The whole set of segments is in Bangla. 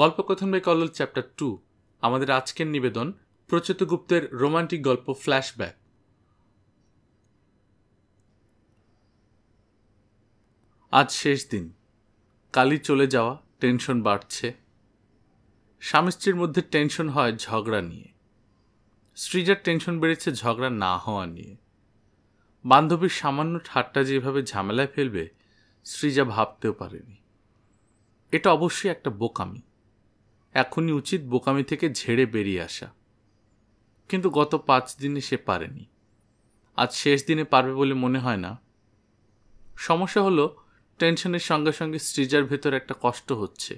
গল্পকথন বাই কলল চ্যাপ্টার টু আমাদের আজকের নিবেদন প্রচিত গুপ্তের রোমান্টিক গল্প ফ্ল্যাশব্যাক আজ শেষ দিন কালি চলে যাওয়া টেনশন বাড়ছে স্বামী স্ত্রীর মধ্যে টেনশন হয় ঝগড়া নিয়ে স্ত্রীজার টেনশন বেড়েছে ঝগড়া না হওয়া নিয়ে বান্ধবীর সামান্য ঠাট্টা যেভাবে ঝামেলায় ফেলবে স্ত্রীজা ভাবতেও পারেনি এটা অবশ্যই একটা বোকামি এখনই উচিত বোকামি থেকে ঝেড়ে বেরিয়ে আসা কিন্তু গত পাঁচ দিনে সে পারেনি আজ শেষ দিনে পারবে বলে মনে হয় না সমস্যা হলো টেনশনের সঙ্গে সঙ্গে স্ট্রিজার ভেতর একটা কষ্ট হচ্ছে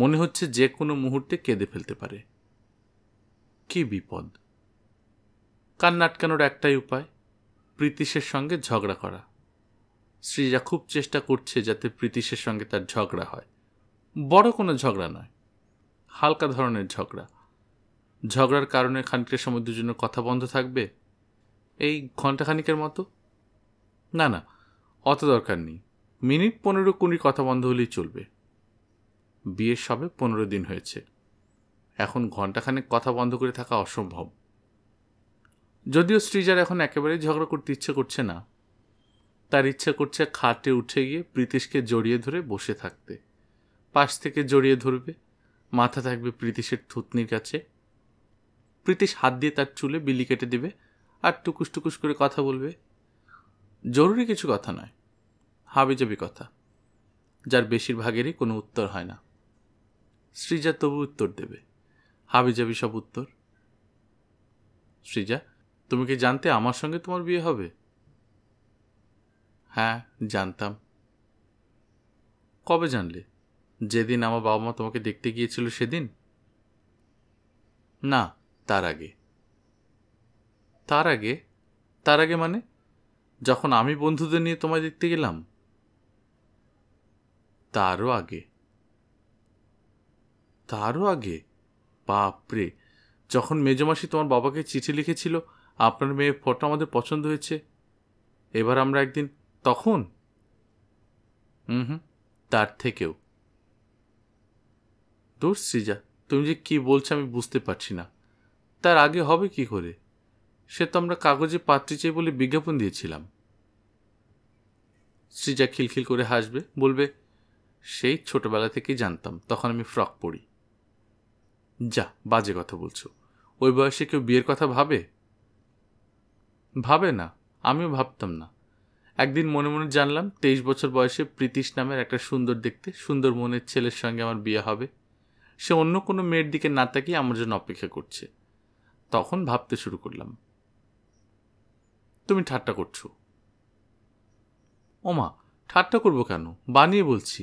মনে হচ্ছে যে কোনো মুহূর্তে কেঁদে ফেলতে পারে কি বিপদ কান্না আটকানোর একটাই উপায় প্রীতিশের সঙ্গে ঝগড়া করা শ্রীজা খুব চেষ্টা করছে যাতে প্রীতিশের সঙ্গে তার ঝগড়া হয় বড় কোনো ঝগড়া নয় হালকা ধরনের ঝগড়া ঝগড়ার কারণে খানিকের সময় দুজনের কথা বন্ধ থাকবে এই ঘণ্টাখানিকের মতো না না অত দরকার নেই মিনিট পনেরো কুড়ি কথা বন্ধ হলেই চলবে বিয়ের সবে পনেরো দিন হয়েছে এখন ঘণ্টাখানেক কথা বন্ধ করে থাকা অসম্ভব যদিও শ্রীজার এখন একেবারেই ঝগড়া করতে ইচ্ছে করছে না তার ইচ্ছে করছে খাটে উঠে গিয়ে প্রীতিশকে জড়িয়ে ধরে বসে থাকতে পাশ থেকে জড়িয়ে ধরবে মাথা থাকবে প্রীতিশের থুতনির কাছে প্রীতিশ হাত দিয়ে তার চুলে বিলি কেটে দেবে আর টুকুস টুকুস করে কথা বলবে জরুরি কিছু কথা নয় হাবিজাবি কথা যার বেশিরভাগেরই কোনো উত্তর হয় না সৃজা তবু উত্তর দেবে হাবিজাবি সব উত্তর সৃজা তুমি কি জানতে আমার সঙ্গে তোমার বিয়ে হবে হ্যাঁ জানতাম কবে জানলে যেদিন আমার বাবা মা তোমাকে দেখতে গিয়েছিল সেদিন না তার আগে তার আগে তার আগে মানে যখন আমি বন্ধুদের নিয়ে তোমায় দেখতে গেলাম তারও আগে তারও আগে বাপরে যখন মেজমাসি তোমার বাবাকে চিঠি লিখেছিল আপনার মেয়ের ফটো আমাদের পছন্দ হয়েছে এবার আমরা একদিন তখন হুম হুম তার থেকেও দোষ সৃজা তুমি যে কী বলছো আমি বুঝতে পারছি না তার আগে হবে কি করে সে তো আমরা কাগজে পাত্রী চাই বলে বিজ্ঞাপন দিয়েছিলাম সৃজা খিলখিল করে হাসবে বলবে সেই ছোটবেলা থেকেই জানতাম তখন আমি ফ্রক পড়ি যা বাজে কথা বলছো ওই বয়সে কেউ বিয়ের কথা ভাবে ভাবে না আমিও ভাবতাম না একদিন মনে মনে জানলাম তেইশ বছর বয়সে প্রীতিশ নামের একটা সুন্দর দেখতে সুন্দর মনের ছেলের সঙ্গে আমার বিয়ে হবে সে অন্য কোনো মেয়ের দিকে না তাকিয়ে আমার জন্য অপেক্ষা করছে তখন ভাবতে শুরু করলাম তুমি ঠাট্টা করছো ওমা ঠাট্টা করবো কেন বানিয়ে বলছি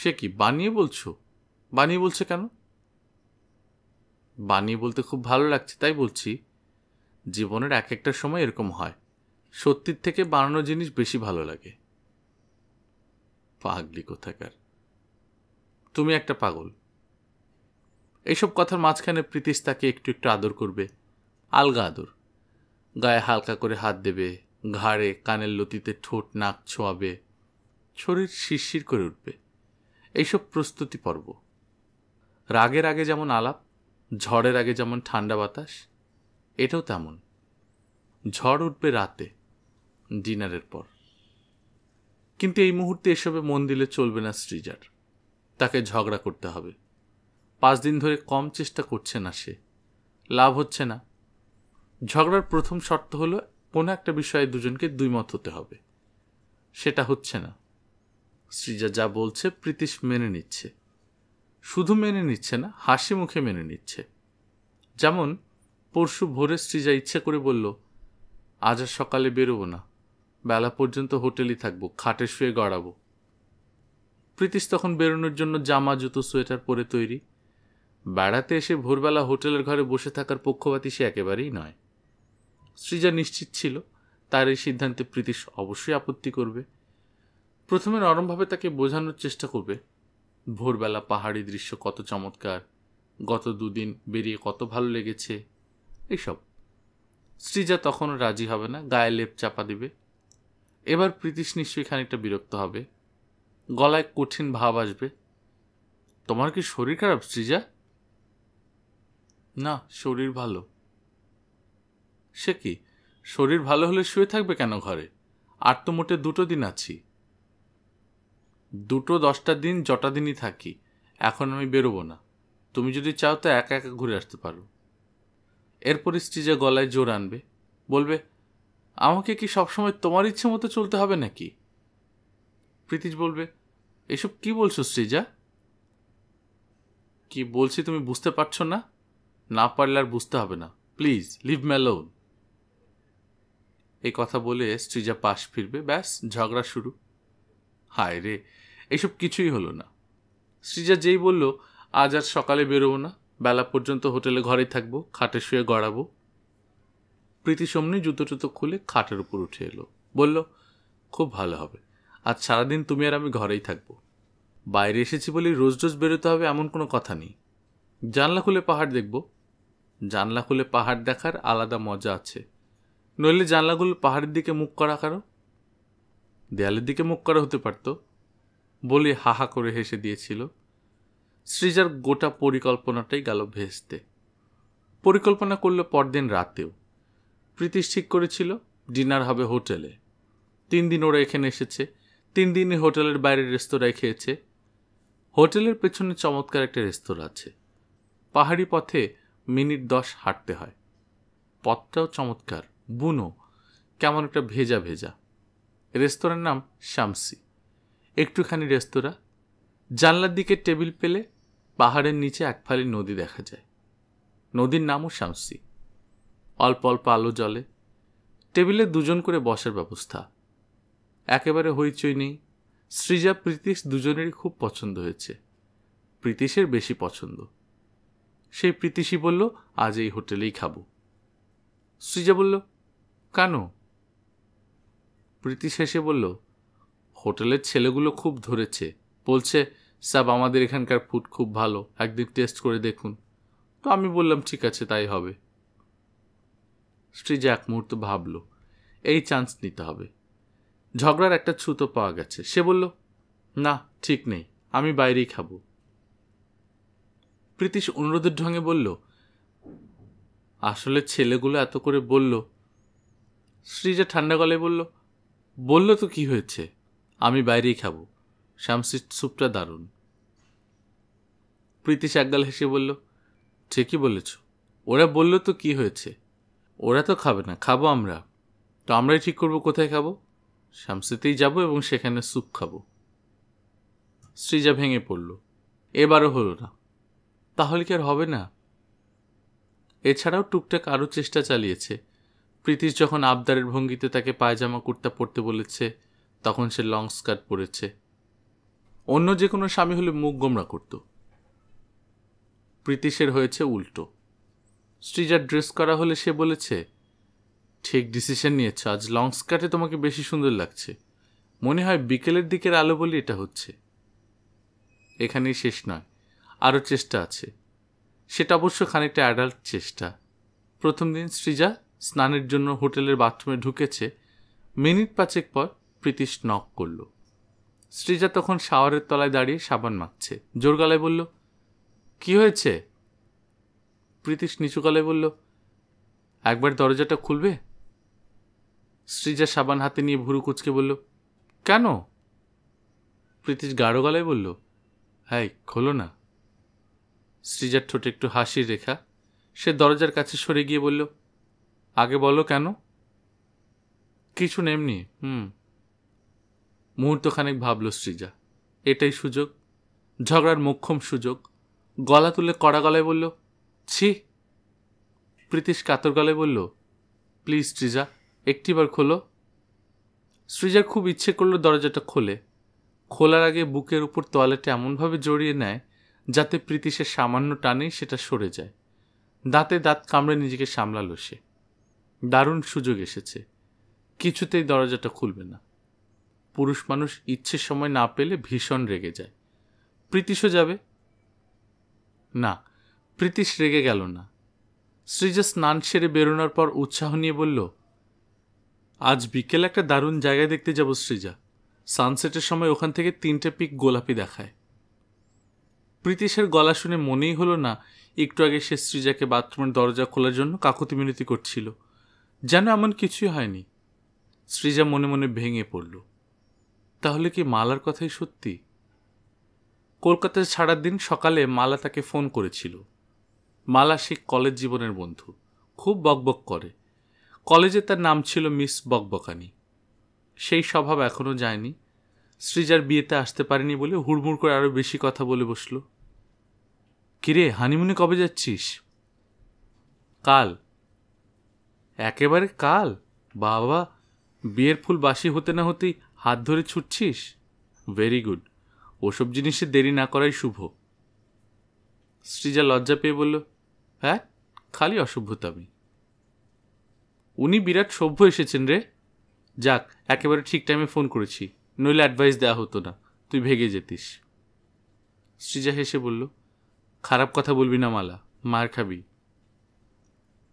সে কি বানিয়ে বলছো বানিয়ে বলছে কেন বানিয়ে বলতে খুব ভালো লাগছে তাই বলছি জীবনের এক একটা সময় এরকম হয় সত্যির থেকে বানানো জিনিস বেশি ভালো লাগে পাগলি কোথাকার তুমি একটা পাগল এইসব কথার মাঝখানে প্রীতিশ তাকে একটু একটু আদর করবে আলগা আদর গায়ে হালকা করে হাত দেবে ঘাড়ে কানের লতিতে ঠোঁট নাক ছোঁয়াবে শরীর শিরশির করে উঠবে এইসব প্রস্তুতি পর্ব রাগের আগে যেমন আলাপ ঝড়ের আগে যেমন ঠান্ডা বাতাস এটাও তেমন ঝড় উঠবে রাতে ডিনারের পর কিন্তু এই মুহূর্তে এসবে মন দিলে চলবে না শ্রীজার তাকে ঝগড়া করতে হবে পাঁচ দিন ধরে কম চেষ্টা করছে না সে লাভ হচ্ছে না ঝগড়ার প্রথম শর্ত হলো কোনো একটা বিষয়ে দুজনকে দুই মত হতে হবে সেটা হচ্ছে না শ্রীজা যা বলছে প্রীতিশ মেনে নিচ্ছে শুধু মেনে নিচ্ছে না হাসি মুখে মেনে নিচ্ছে যেমন পরশু ভোরে শ্রীজা ইচ্ছে করে বলল আজ আর সকালে বেরোবো না বেলা পর্যন্ত হোটেলই থাকবো খাটে শুয়ে গড়াবো প্রীতিস তখন বেরোনোর জন্য জামা জুতো সোয়েটার পরে তৈরি বেড়াতে এসে ভোরবেলা হোটেলের ঘরে বসে থাকার পক্ষপাতী সে একেবারেই নয় সৃজা নিশ্চিত ছিল তার এই সিদ্ধান্তে প্রীতিশ অবশ্যই আপত্তি করবে প্রথমে নরমভাবে তাকে বোঝানোর চেষ্টা করবে ভোরবেলা পাহাড়ি দৃশ্য কত চমৎকার গত দুদিন বেরিয়ে কত ভালো লেগেছে এইসব সৃজা তখনও রাজি হবে না গায়ে লেপ চাপা দেবে এবার প্রীতিশ নিশ্চয়ই খানিকটা বিরক্ত হবে গলায় কঠিন ভাব আসবে তোমার কি শরীর খারাপ সৃজা না শরীর ভালো সে কি শরীর ভালো হলে শুয়ে থাকবে কেন ঘরে আর তো মোটে দুটো দিন আছি দুটো দশটা দিন জটা দিনই থাকি এখন আমি বেরোবো না তুমি যদি চাও তো একা একা ঘুরে আসতে পারো এরপর স্ত্রীজা গলায় জোর আনবে বলবে আমাকে কি সবসময় তোমার ইচ্ছে মতো চলতে হবে নাকি প্রীতিজ বলবে এসব কি বলছো শ্রীজা কি বলছি তুমি বুঝতে পারছো না না পারলে আর বুঝতে হবে না প্লিজ লিভ ম্যালোন এই কথা বলে শ্রীজা পাশ ফিরবে ব্যাস ঝগড়া শুরু হায় রে এসব কিছুই হলো না শ্রীজা যেই বলল আজ আর সকালে বেরোবো না বেলা পর্যন্ত হোটেলে ঘরে থাকবো খাটে শুয়ে গড়াবো প্রীতি সমনি জুতো টুতো খুলে খাটের উপর উঠে এলো বলল খুব ভালো হবে আজ সারাদিন তুমি আর আমি ঘরেই থাকবো বাইরে এসেছি বলে রোজ রোজ বেরোতে হবে এমন কোনো কথা নেই জানলা খুলে পাহাড় দেখব জানলা খুলে পাহাড় দেখার আলাদা মজা আছে নইলে জানলাগুলো পাহাড়ের দিকে মুখ করা কারো দেয়ালের দিকে মুখ করা হতে পারত বলে হাহা করে হেসে দিয়েছিল সৃজার গোটা পরিকল্পনাটাই গেল ভেস্তে পরিকল্পনা করলো পরদিন রাতেও প্রীতিশ ঠিক করেছিল ডিনার হবে হোটেলে তিন দিন ওরা এখানে এসেছে তিন দিনই হোটেলের বাইরের রেস্তোরাঁয় খেয়েছে হোটেলের পেছনে চমৎকার একটা রেস্তোরাঁ আছে পাহাড়ি পথে মিনিট দশ হাঁটতে হয় পথটাও চমৎকার বুনো কেমন একটা ভেজা ভেজা রেস্তোরাঁর নাম শামসি একটুখানি রেস্তোরাঁ জানলার দিকে টেবিল পেলে পাহাড়ের নিচে একফালি নদী দেখা যায় নদীর নামও শামসি অল্প অল্প আলো জলে টেবিলে দুজন করে বসার ব্যবস্থা একেবারে হইচই নেই সৃজা প্রীতিশ দুজনেরই খুব পছন্দ হয়েছে প্রীতিশের বেশি পছন্দ সেই প্রীতিশই বলল আজ এই হোটেলেই খাব সৃজা বলল কেন প্রীতিশ শেষে বলল হোটেলের ছেলেগুলো খুব ধরেছে বলছে সাব আমাদের এখানকার ফুড খুব ভালো একদিন টেস্ট করে দেখুন তো আমি বললাম ঠিক আছে তাই হবে শ্রীজা এক মুহূর্ত ভাবল এই চান্স নিতে হবে ঝগড়ার একটা ছুতো পাওয়া গেছে সে বলল না ঠিক নেই আমি বাইরেই খাবো প্রীতিশ অনুরোধের ঢঙে বলল আসলে ছেলেগুলো এত করে বলল শ্রীজা ঠান্ডা গলায় বলল বলল তো কি হয়েছে আমি বাইরেই খাবো শামসির স্যুপটা দারুণ প্রীতিশ একগাল হেসে বলল ঠিকই বলেছ ওরা বলল তো কি হয়েছে ওরা তো খাবে না খাবো আমরা তো আমরাই ঠিক করবো কোথায় খাবো শামসিতেই যাব এবং সেখানে স্যুপ খাবো শ্রীজা ভেঙে পড়ল এবারও হলো না তাহলে কি আর হবে না এছাড়াও টুকটাক আরও চেষ্টা চালিয়েছে প্রীতিশ যখন আবদারের ভঙ্গিতে তাকে পায়জামা কুর্তা পরতে বলেছে তখন সে লং স্কার্ট পরেছে অন্য যে কোনো স্বামী হলে মুখ গোমরা করত প্রীতিশের হয়েছে উল্টো স্ত্রীজার ড্রেস করা হলে সে বলেছে ঠিক ডিসিশন নিয়েছ আজ লং স্কার্টে তোমাকে বেশি সুন্দর লাগছে মনে হয় বিকেলের দিকের আলো বলি এটা হচ্ছে এখানেই শেষ নয় আরও চেষ্টা আছে সেটা অবশ্য খানিকটা অ্যাডাল্ট চেষ্টা প্রথম দিন সৃজা স্নানের জন্য হোটেলের বাথরুমে ঢুকেছে মিনিট পাঁচেক পর প্রীতিশ নক করল সৃজা তখন শাওয়ারের তলায় দাঁড়িয়ে সাবান মাখছে জোর গলায় বলল কি হয়েছে প্রীতিশ নিচু গলায় বলল একবার দরজাটা খুলবে শ্রীজা সাবান হাতে নিয়ে ভুরু কুচকে বলল কেন প্রীতিশ গাঢ় গলায় বলল হ্যাঁ খোলো না শ্রীজার ঠোঁটে একটু হাসির রেখা সে দরজার কাছে সরে গিয়ে বলল আগে বলো কেন কিছু নেমনি হুম মুহূর্তখানেক ভাবল শ্রীজা এটাই সুযোগ ঝগড়ার মোক্ষম সুযোগ গলা তুলে কড়া গলায় বলল ছি প্রীতিশ কাতর গলায় বলল প্লিজ শ্রীজা একটিবার খোলো সৃজার খুব ইচ্ছে করলো দরজাটা খোলে খোলার আগে বুকের উপর তোয়ালেটা এমনভাবে জড়িয়ে নেয় যাতে প্রীতি সে সামান্য টানেই সেটা সরে যায় দাঁতে দাঁত কামড়ে নিজেকে সামলালো সে দারুণ সুযোগ এসেছে কিছুতেই দরজাটা খুলবে না পুরুষ মানুষ ইচ্ছে সময় না পেলে ভীষণ রেগে যায় প্রীতিশও যাবে না প্রীতিশ রেগে গেল না সৃজা স্নান সেরে বেরোনোর পর উৎসাহ নিয়ে বলল আজ বিকেলে একটা দারুণ জায়গায় দেখতে যাব সৃজা সানসেটের সময় ওখান থেকে তিনটে পিক গোলাপি দেখায় প্রীতিশের গলা শুনে মনেই হলো না একটু আগে সে সৃজাকে বাথরুমের দরজা খোলার জন্য কাকুতি মিনতি করছিল যেন এমন কিছুই হয়নি সৃজা মনে মনে ভেঙে পড়ল তাহলে কি মালার কথাই সত্যি কলকাতায় ছাড়ার দিন সকালে মালা তাকে ফোন করেছিল মালা সে কলেজ জীবনের বন্ধু খুব বকবক করে কলেজে তার নাম ছিল মিস বকবকানি সেই স্বভাব এখনও যায়নি সৃজার বিয়েতে আসতে পারেনি বলে হুড়মুড় করে আরও বেশি কথা বলে বসল কিরে হানিমুনি কবে যাচ্ছিস কাল একেবারে কাল বাবা বিয়ের ফুল বাসি হতে না হতেই হাত ধরে ছুটছিস ভেরি গুড ওসব জিনিসে দেরি না করাই শুভ সৃজা লজ্জা পেয়ে বলল হ্যাঁ খালি অসভ্যতা আমি উনি বিরাট সভ্য এসেছেন রে যাক একেবারে ঠিক টাইমে ফোন করেছি নইলে অ্যাডভাইস দেওয়া হতো না তুই ভেগে যেতিস শ্রীজা হেসে বলল খারাপ কথা বলবি না মালা মার খাবি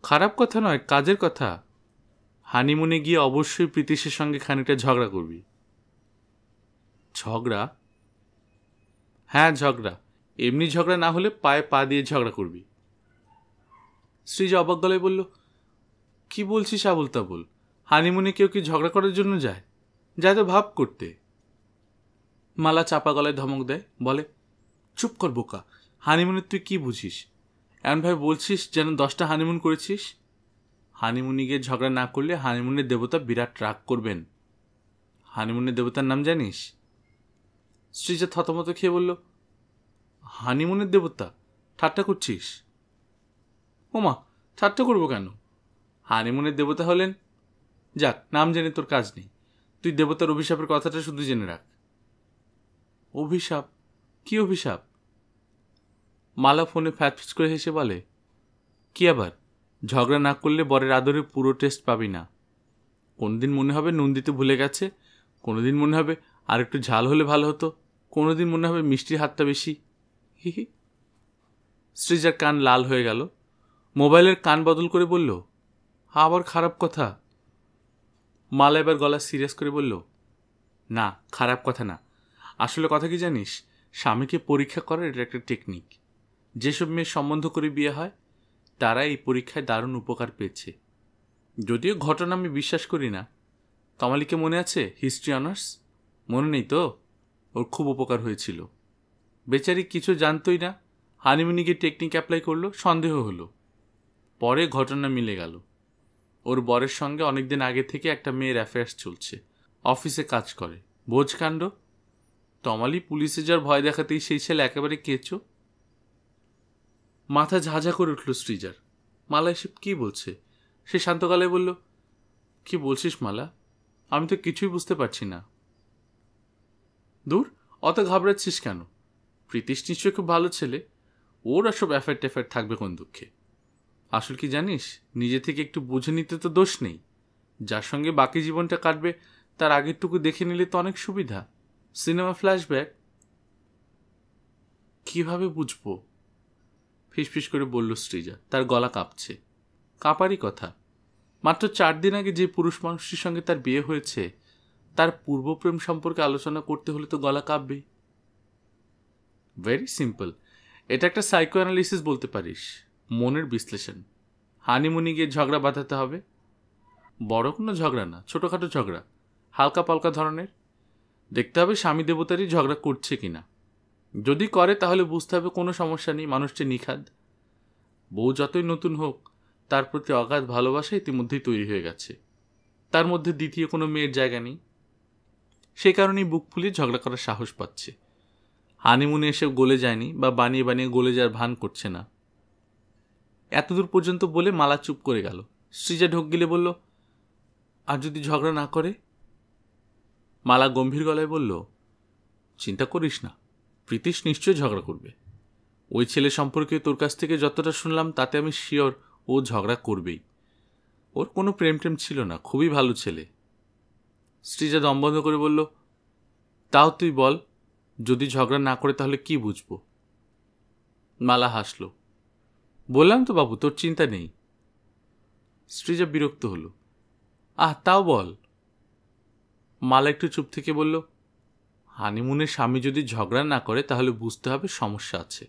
খারাপ কথা নয় কাজের কথা হানিমুনে গিয়ে অবশ্যই প্রীতিশের সঙ্গে খানিকটা ঝগড়া করবি ঝগড়া হ্যাঁ ঝগড়া এমনি ঝগড়া না হলে পায়ে পা দিয়ে ঝগড়া করবি শ্রীজা অবাক গলায় বলল কি বলছিস আবুল তাবুল হানিমুনে কেউ কি ঝগড়া করার জন্য যায় যায় তো ভাব করতে মালা চাপা গলায় ধমক দেয় বলে চুপ কর বোকা হানিমুনে তুই কি বুঝিস এমন ভাই বলছিস যেন দশটা হানিমুন করেছিস হানিমুনি গিয়ে ঝগড়া না করলে হানিমুনের দেবতা বিরাট রাগ করবেন হানিমুনের দেবতার নাম জানিস শ্রীজা থতমত খেয়ে বলল হানিমুনের দেবতা ঠাট্টা করছিস ওমা ঠাট্টা করবো কেন হানিমুনের দেবতা হলেন যাক নাম জেনে তোর কাজ নেই তুই দেবতার অভিশাপের কথাটা শুধু জেনে রাখ অভিশাপ কি অভিশাপ মালা ফোনে ফ্যাচ করে হেসে বলে কি আবার ঝগড়া না করলে বরের আদরে পুরো টেস্ট পাবি না কোনদিন মনে হবে নুন দিতে ভুলে গেছে কোনোদিন মনে হবে আর একটু ঝাল হলে ভালো হতো কোনোদিন মনে হবে মিষ্টির হাতটা বেশি হি হি সৃজার কান লাল হয়ে গেল মোবাইলের কান বদল করে বলল আবার খারাপ কথা মালা এবার গলা সিরিয়াস করে বলল না খারাপ কথা না আসলে কথা কি জানিস স্বামীকে পরীক্ষা করার এটা একটা টেকনিক যেসব মেয়ের সম্বন্ধ করে বিয়ে হয় তারা এই পরীক্ষায় দারুণ উপকার পেয়েছে যদিও ঘটনা আমি বিশ্বাস করি না কামালিকে মনে আছে হিস্ট্রি অনার্স মনে নেই তো ওর খুব উপকার হয়েছিল বেচারি কিছু জানতই না হানিমুনিকে টেকনিক অ্যাপ্লাই করলো সন্দেহ হলো পরে ঘটনা মিলে গেল ওর বরের সঙ্গে অনেকদিন আগে থেকে একটা মেয়ের অ্যাফেয়ার্স চলছে অফিসে কাজ করে বোঝকাণ্ড তমালি পুলিশে যার ভয় দেখাতেই সেই ছেলে একেবারে কেঁচো মাথা ঝাঁঝা করে উঠল শ্রীজার মালা এসব কী বলছে সে শান্তকালে বলল কি বলছিস মালা আমি তো কিছুই বুঝতে পারছি না দূর অত ঘাবড়াচ্ছিস কেন প্রীতিশ নিশ্চয় খুব ভালো ছেলে ওর আর সব অ্যাফেয়ার ট্যাফেয়ার থাকবে কোন দুঃখে আসল কি জানিস নিজে থেকে একটু বুঝে নিতে তো দোষ নেই যার সঙ্গে বাকি জীবনটা কাটবে তার আগেরটুকু দেখে নিলে তো অনেক সুবিধা সিনেমা ফ্ল্যাশব্যাক কিভাবে বুঝবো ফিসফিস করে বলল শ্রীজা তার গলা কাঁপছে কাঁপারই কথা মাত্র চার দিন আগে যে পুরুষ মানুষটির সঙ্গে তার বিয়ে হয়েছে তার পূর্বপ্রেম সম্পর্কে আলোচনা করতে হলে তো গলা কাঁপবেই ভেরি সিম্পল এটা একটা সাইকো অ্যানালিসিস বলতে পারিস মনের বিশ্লেষণ হানিমুনি গিয়ে ঝগড়া বাঁধাতে হবে বড় কোনো ঝগড়া না ছোটোখাটো ঝগড়া হালকা পালকা ধরনের দেখতে হবে স্বামী দেবতারই ঝগড়া করছে কি না যদি করে তাহলে বুঝতে হবে কোনো সমস্যা নেই মানুষটি নিখাদ বউ যতই নতুন হোক তার প্রতি অগাধ ভালোবাসা ইতিমধ্যেই তৈরি হয়ে গেছে তার মধ্যে দ্বিতীয় কোনো মেয়ের জায়গা নেই সে কারণেই বুক ফুলিয়ে ঝগড়া করার সাহস পাচ্ছে হানিমুনে এসে গলে যায়নি বা বানিয়ে বানিয়ে গলে যাওয়ার ভান করছে না এতদূর পর্যন্ত বলে মালা চুপ করে গেল শ্রীজা ঢোক গিলে বলল আর যদি ঝগড়া না করে মালা গম্ভীর গলায় বলল চিন্তা করিস না প্রীতিশ নিশ্চয়ই ঝগড়া করবে ওই ছেলে সম্পর্কে তোর কাছ থেকে যতটা শুনলাম তাতে আমি শিওর ও ঝগড়া করবেই ওর কোনো প্রেম টেম ছিল না খুবই ভালো ছেলে শ্রীজা দমবন্ধ করে বলল তাও তুই বল যদি ঝগড়া না করে তাহলে কি বুঝবো মালা হাসলো বললাম তো বাবু তোর চিন্তা নেই শ্রীজা বিরক্ত হলো আহ তাও বল মালা একটু চুপ থেকে বলল হানিমুনের স্বামী যদি ঝগড়া না করে তাহলে বুঝতে হবে সমস্যা আছে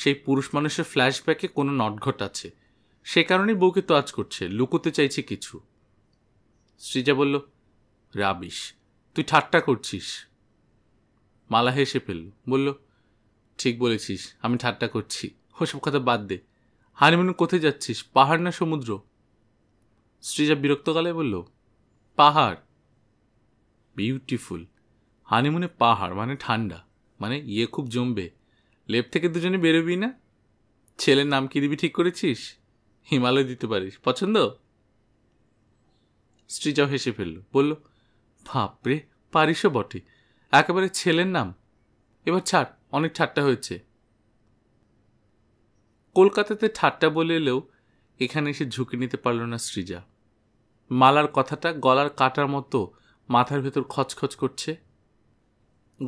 সেই পুরুষ মানুষের ফ্ল্যাশব্যাকে কোনো নটঘট আছে সে কারণেই বউকে তো আজ করছে লুকোতে চাইছে কিছু শ্রীজা বলল রাবিস তুই ঠাট্টা করছিস মালা হেসে ফেলল বলল ঠিক বলেছিস আমি ঠাট্টা করছি ওসব কথা বাদ দে হানিমুন কোথায় যাচ্ছিস পাহাড় না সমুদ্র শ্রীজা বিরক্তকালে বলল পাহাড় বিউটিফুল হানিমুনে পাহাড় মানে ঠান্ডা মানে ইয়ে খুব জমবে লেপ থেকে দুজনে বেরোবি না ছেলের নাম কি দিবি ঠিক করেছিস হিমালয় দিতে পারিস পছন্দ শ্রীজাও হেসে ফেলল বলল ভাবরে পারিসও বটে একেবারে ছেলের নাম এবার ছাড় অনেক ঠাট্টা হয়েছে কলকাতাতে ঠাট্টা বলে এলেও এখানে এসে ঝুঁকি নিতে পারল না সৃজা মালার কথাটা গলার কাটার মতো মাথার ভেতর খচখচ করছে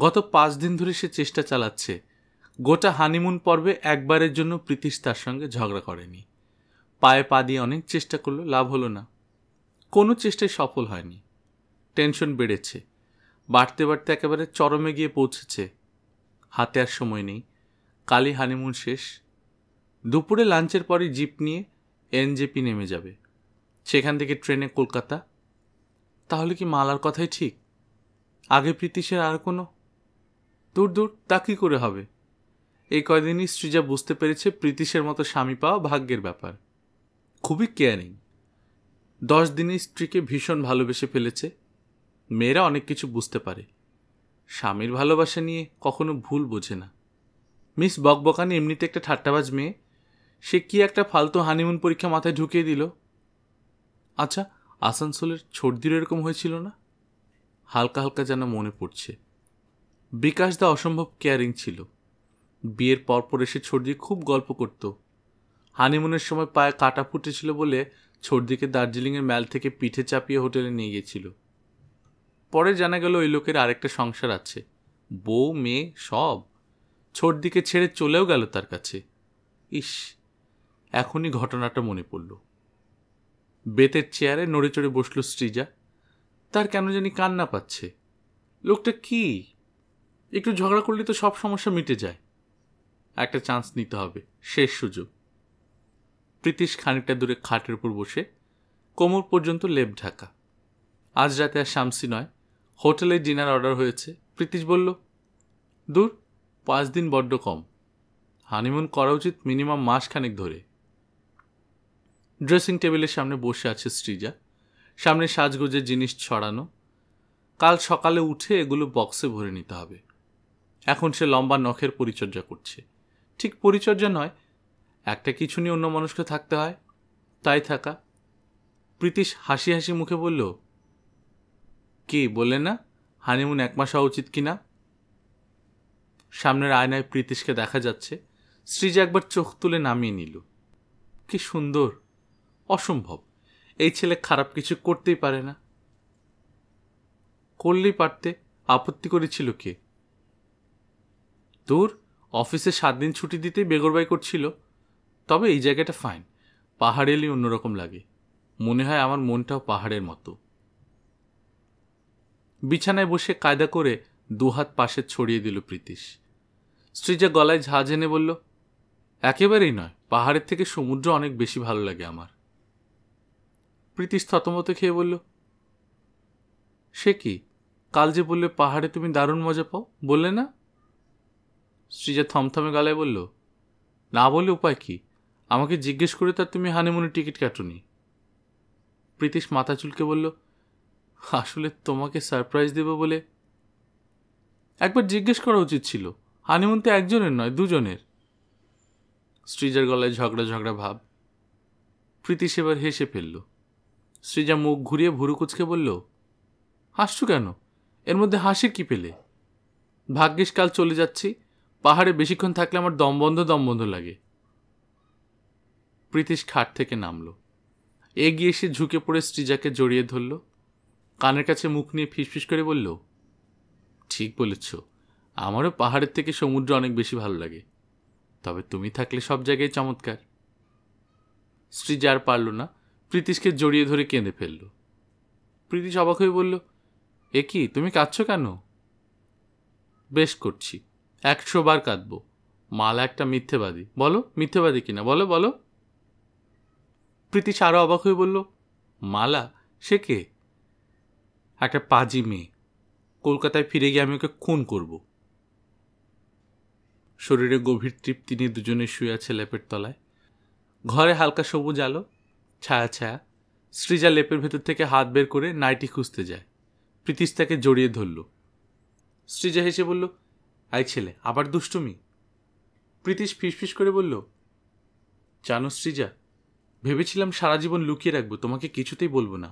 গত পাঁচ দিন ধরে সে চেষ্টা চালাচ্ছে গোটা হানিমুন পর্বে একবারের জন্য প্রীতিশ তার সঙ্গে ঝগড়া করেনি পায়ে পা দিয়ে অনেক চেষ্টা করলো লাভ হলো না কোনো চেষ্টায় সফল হয়নি টেনশন বেড়েছে বাড়তে বাড়তে একেবারে চরমে গিয়ে পৌঁছেছে হাতে আর সময় নেই কালি হানিমুন শেষ দুপুরে লাঞ্চের পরই জিপ নিয়ে এনজেপি নেমে যাবে সেখান থেকে ট্রেনে কলকাতা তাহলে কি মালার কথাই ঠিক আগে প্রীতিশের আর কোনো দূর দূর তা কী করে হবে এই কয়দিনই যা বুঝতে পেরেছে প্রীতিশের মতো স্বামী পাওয়া ভাগ্যের ব্যাপার খুবই কেয়ারিং দশ দিনে স্ত্রীকে ভীষণ ভালোবেসে ফেলেছে মেয়েরা অনেক কিছু বুঝতে পারে স্বামীর ভালোবাসা নিয়ে কখনো ভুল বোঝে না মিস বকবকানি এমনিতে একটা ঠাট্টাবাজ মেয়ে সে কি একটা ফালতু হানিমুন পরীক্ষা মাথায় ঢুকিয়ে দিল আচ্ছা আসানসোলের ছর্দির এরকম হয়েছিল না হালকা হালকা যেন মনে পড়ছে বিকাশ দা অসম্ভব কেয়ারিং ছিল বিয়ের পরপর এসে ছর্দি খুব গল্প করত হানিমুনের সময় পায়ে কাটা ফুটেছিল বলে ছর্দিকে দার্জিলিংয়ের ম্যাল থেকে পিঠে চাপিয়ে হোটেলে নিয়ে গেছিল পরে জানা গেল ওই লোকের আরেকটা সংসার আছে বউ মেয়ে সব ছোট দিকে ছেড়ে চলেও গেল তার কাছে ইস এখনই ঘটনাটা মনে পড়ল বেতের চেয়ারে নড়ে চড়ে বসল স্ত্রীজা তার কেন জানি কান্না পাচ্ছে লোকটা কি একটু ঝগড়া করলে তো সব সমস্যা মিটে যায় একটা চান্স নিতে হবে শেষ সুযোগ প্রীতিশ খানিকটা দূরে খাটের উপর বসে কোমর পর্যন্ত লেপ ঢাকা আজ রাতে আর শামসি নয় হোটেলে ডিনার অর্ডার হয়েছে প্রীতিশ বলল দূর পাঁচ দিন বড্ড কম হানিমুন করা উচিত মিনিমাম মাসখানেক ধরে ড্রেসিং টেবিলের সামনে বসে আছে শ্রীজা সামনে সাজগোজের জিনিস ছড়ানো কাল সকালে উঠে এগুলো বক্সে ভরে নিতে হবে এখন সে লম্বা নখের পরিচর্যা করছে ঠিক পরিচর্যা নয় একটা কিছু নিয়ে অন্য মানুষকে থাকতে হয় তাই থাকা প্রীতিশ হাসি হাসি মুখে বলল কি বলে না হানিমুন এক মাস হওয়া উচিত কিনা সামনের আয়নায় প্রীতিশকে দেখা যাচ্ছে শ্রীজা একবার চোখ তুলে নামিয়ে নিল কি সুন্দর অসম্ভব এই ছেলে খারাপ কিছু করতেই পারে না করলেই পারতে আপত্তি করেছিল কে দূর অফিসে সাত দিন ছুটি দিতেই বেগরবাই করছিল তবে এই জায়গাটা ফাইন পাহাড়ে এলেই অন্যরকম লাগে মনে হয় আমার মনটাও পাহাড়ের মতো বিছানায় বসে কায়দা করে দুহাত পাশে ছড়িয়ে দিল প্রীতিশ শ্রীজা গলায় ঝাঁ এনে বলল একেবারেই নয় পাহাড়ের থেকে সমুদ্র অনেক বেশি ভালো লাগে আমার প্রীতি থতমত খেয়ে বলল সে কি কাল যে বললে পাহাড়ে তুমি দারুণ মজা পাও বললে না শ্রীজা থমথমে গলায় বলল না বলে উপায় কি আমাকে জিজ্ঞেস করে তার তুমি হানিমুনের টিকিট কাটুনি প্রীতিশ মাথা চুলকে বলল আসলে তোমাকে সারপ্রাইজ দেব বলে একবার জিজ্ঞেস করা উচিত ছিল হানিমুন তো একজনের নয় দুজনের শ্রীজার গলায় ঝগড়া ঝগড়া ভাব প্রীতিশ এবার হেসে ফেললো শ্রীজা মুখ ঘুরিয়ে ভুরু কুচকে বলল হাসছো কেন এর মধ্যে হাসির কি পেলে ভাগ্যিস কাল চলে যাচ্ছি পাহাড়ে বেশিক্ষণ থাকলে আমার দমবন্ধ দমবন্ধ লাগে প্রীতিশ খাট থেকে নামল এগিয়ে এসে ঝুঁকে পড়ে শ্রীজাকে জড়িয়ে ধরল কানের কাছে মুখ নিয়ে ফিসফিস করে বলল ঠিক বলেছ আমারও পাহাড়ের থেকে সমুদ্র অনেক বেশি ভালো লাগে তবে তুমি থাকলে সব জায়গায় চমৎকার শ্রীজা আর পারল না প্রীতিশকে জড়িয়ে ধরে কেঁদে ফেলল প্রীতিশ অবাক হয়ে বলল এ কি তুমি কাঁদছ কেন বেশ করছি একশো বার কাঁদব মালা একটা মিথ্যেবাদী বলো মিথ্যেবাদী কিনা বলো বলো প্রীতিশ আরও অবাক হয়ে বলল মালা সে কে একটা পাজি মেয়ে কলকাতায় ফিরে গিয়ে আমি ওকে খুন করব শরীরে গভীর তৃপ্তি নিয়ে দুজনে শুয়ে আছে ল্যাপের তলায় ঘরে হালকা সবুজ আলো ছায়া ছায়া সৃজা লেপের ভেতর থেকে হাত বের করে নাইটি খুঁজতে যায় প্রীতিশ তাকে জড়িয়ে ধরল সৃজা হেসে বলল আই ছেলে আবার দুষ্টুমি প্রীতিশ ফিসফিস করে বলল জানো সৃজা ভেবেছিলাম সারা জীবন লুকিয়ে রাখবো তোমাকে কিছুতেই বলবো না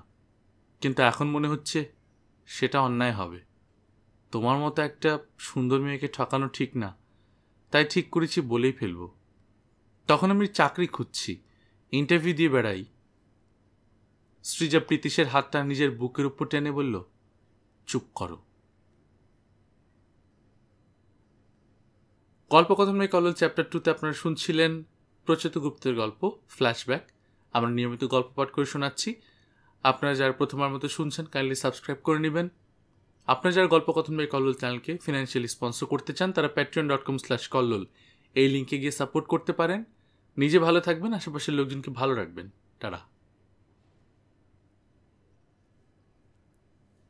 কিন্তু এখন মনে হচ্ছে সেটা অন্যায় হবে তোমার মতো একটা সুন্দর মেয়েকে ঠকানো ঠিক না তাই ঠিক করেছি বলেই ফেলবো তখন আমি চাকরি খুঁজছি ইন্টারভিউ দিয়ে বেড়াই শ্রীজা প্রীতিশের হাতটা নিজের বুকের উপর টেনে বলল চুপ করো গল্পকথম নয় কলল চ্যাপ্টার টুতে আপনারা শুনছিলেন প্রচেত গুপ্তের গল্প ফ্ল্যাশব্যাক আমরা নিয়মিত গল্প পাঠ করে শোনাচ্ছি আপনারা যারা প্রথমবার মতো শুনছেন কাইন্ডলি সাবস্ক্রাইব করে নেবেন আপনারা যারা গল্প কথন বাই কল্লোল চ্যানেলকে ফিনান্সিয়ালি স্পন্সর করতে চান তারা Patreon dot com slash Kallol এই লিঙ্কে গিয়ে সাপোর্ট করতে পারেন নিজে ভালো থাকবেন আশেপাশের লোকজনকে ভালো রাখবেন টাটা